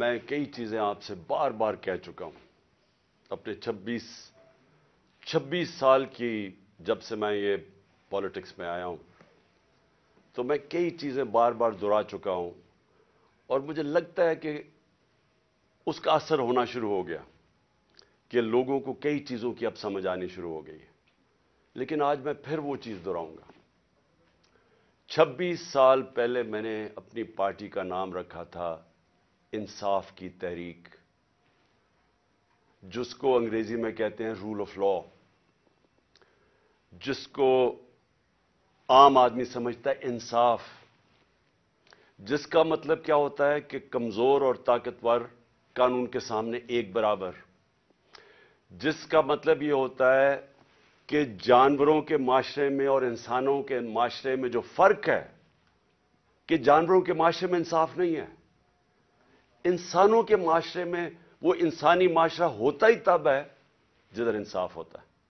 मैं कई चीज़ें आपसे बार बार कह चुका हूं अपने 26 26 साल की जब से मैं ये पॉलिटिक्स में आया हूं तो मैं कई चीज़ें बार बार दोहरा चुका हूँ और मुझे लगता है कि उसका असर होना शुरू हो गया कि लोगों को कई चीज़ों की अब समझ आनी शुरू हो गई है लेकिन आज मैं फिर वो चीज़ दोहराऊंगा 26 साल पहले मैंने अपनी पार्टी का नाम रखा था इंसाफ की तहरीक जिसको अंग्रेजी में कहते हैं रूल ऑफ लॉ जिसको आम आदमी समझता है इंसाफ जिसका मतलब क्या होता है कि कमजोर और ताकतवर कानून के सामने एक बराबर जिसका मतलब यह होता है कि जानवरों के माशरे में और इंसानों के माशरे में जो फर्क है कि जानवरों के माशरे में इंसाफ नहीं है इंसानों के माशरे में वो इंसानी माशरा होता ही तब है जिधर इंसाफ होता है